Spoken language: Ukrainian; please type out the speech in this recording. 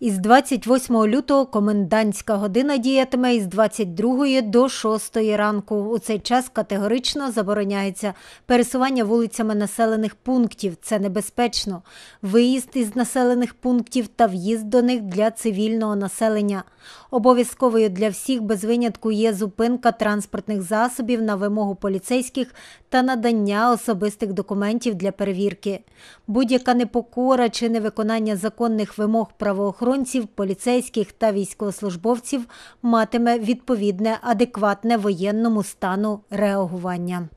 Із 28 лютого комендантська година діятиме із 22 до 6 ранку. У цей час категорично забороняється пересування вулицями населених пунктів. Це небезпечно. Виїзд із населених пунктів та в'їзд до них для цивільного населення. Обов'язковою для всіх без винятку є зупинка транспортних засобів на вимогу поліцейських та надання особистих документів для перевірки. Будь-яка непокора чи невиконання законних вимог правоохоронців правоохоронців, поліцейських та військовослужбовців матиме відповідне адекватне воєнному стану реагування.